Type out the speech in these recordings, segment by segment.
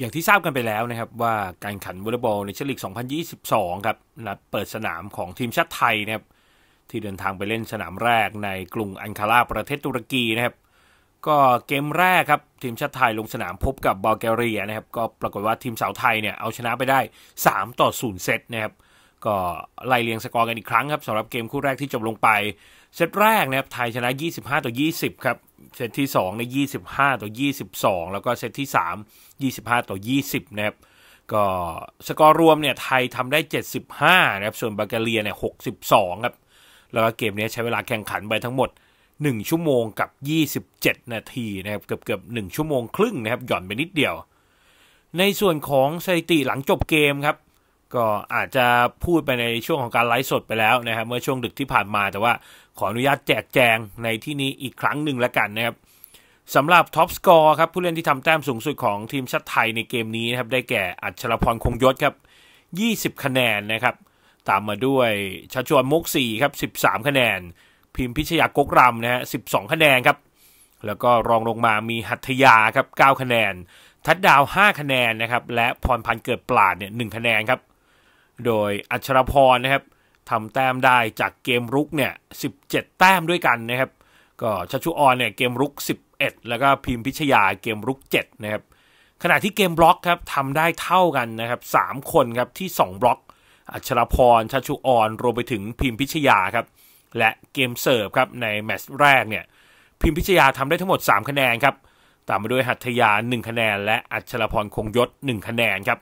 อย่างที่ทราบกันไปแล้วนะครับว่าการขันวอลเลย์บอลในชลิก2022 ครับนัดเปิดสนามของทีมชาติไทยนะครับที่เดินทางไปเล่นสนามแรกในกรุงอันคาราประเทศตุรกีนะครับก็เกมแรกครับทีมชาติไทยลงสนามพบกับบอลแกเรียนะครับก็ปรากฏว่าทีมสาวไทยเนี่ยเอาชนะไปได้ 3 ต่อ0เซตนะครับก็ไล่เลียงสกอร์กันอีกครั้งครับสำหรับเกมคู่แรกที่จบลงไป เซตแรกนะครับไทยชนะ 25ต่อ20 ครับเซตที่2ใน25 ต่อ 22 แล้วก็เซตที่ 3 25 ต่อ 20นะครับก็สกอร์รวมเนี่ยไทยทำได้ 75นะครับส่วนบัลแกเรียเนี่ย 62 ครับ แล้วก็เกมนี้ใช้เวลาแข่งขันไปทั้งหมด 1 ชั่วโมงกับ 27 นาทีนะครับ เกือบเกือบ 1 ชั่วโมงครึ่งนะครับ หย่อนไปนิดเดียว ในส่วนของสถิติหลังจบเกมครับก็อาจจะพูดไปในช่วงของการไลฟ์สดไปแล้วนะครับเมื่อช่วงดึกที่ผ่านมา แต่ว่าขออนุญาตแจกแจงในที่นี้อีกครั้งหนึ่งแล้วกันนะครับสำหรับท็อปสกอร์ครับ ผู้เล่นที่ทำแต้มสูงสุดของทีมชาติไทยในเกมนี้นะครับได้แก่อัชรพรคงยศครับ 20 คะแนนนะครับตามมาด้วยชาชวนมุก4ครับ13 คะแนน พิมพิชยากกรำนะฮะ12 คะแนนครับแล้วก็รองลงมามีหัตยาครับ9คะแนนทัดดาว 5 คะแนนนะครับและพรพันธ์เกิดปลาดเนี่ย1คะแนนครับโดยอัชรพรนะครับทำแต้มได้จากเกมรุกเนี่ย17 แต้มด้วยกันนะครับก็ชัชชุออนเนี่ยเกมรุก 11 แล้วก็พิมพิชยาเกมรุก7นะครับขณะที่เกมบล็อกครับทำได้เท่ากันนะครับ3คนครับที่2บล็อกอัชรพรชัชชุออนรวมไปถึงพิมพิชยาครับและเกมเสิร์ฟครับในแมตช์แรกเนี่ยพิมพิชยาทำได้ทั้งหมด 3 คะแนนครับตามมาด้วยหัตถยา 1 คะแนนและอัชรพรคงยศ 1 คะแนนครับ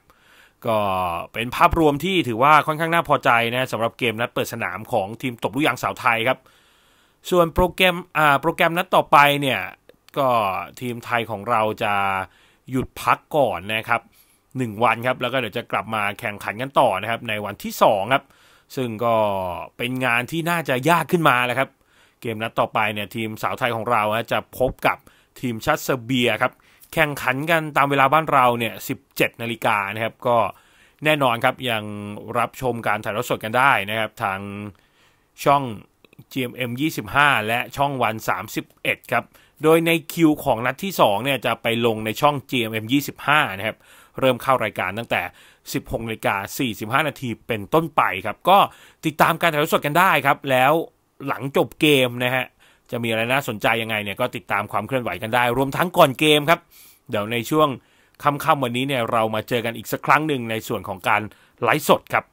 ก็เป็นภาพรวมที่ถือว่าค่อนข้างน่าพอใจนะสำหรับเกมนัดเปิดสนามของทีมตบลูกยางสาวไทยครับ ส่วนโปรแกรมอ่าโปรแกรมนัดต่อไปเนี่ยก็ทีมไทยของเราจะหยุดพักก่อนนะครับหนึ่งวันครับแล้วก็เดี๋ยวจะกลับมาแข่งขันกันต่อนะครับ ในวันที่สองครับซึ่งก็เป็นงานที่น่าจะยากขึ้นมาแล้วครับ เกมนัดต่อไปเนี่ยทีมสาวไทยของเราจะพบกับทีมชาติเซอร์เบียครับแข่งขันกันตามเวลาบ้านเราเนี่ย 17 นาฬิกานะครับ ก็แน่นอนครับ ยังรับชมการถ่ายทอดสดกันได้นะครับ ทางช่อง GMM 25และช่องวัน 31 ครับ โดยในคิวของนัดที่2เนี่ย จะไปลงในช่อง GMM 25นะครับ เริ่มเข้ารายการตั้งแต่ 16นาฬิกา45 นาทีเป็นต้นไปครับ ก็ติดตามการถ่ายทอดสดกันได้ครับ แล้วหลังจบเกมนะฮะจะมีอะไรน่าสนใจยังไงเนี่ยก็ติดตามความเคลื่อนไหวกันได้รวมทั้งก่อนเกมครับ เดี๋ยวในช่วงค่ำๆวันนี้เนี่ยเรามาเจอกันอีกสักครั้งหนึ่งในส่วนของการไลฟ์สดครับ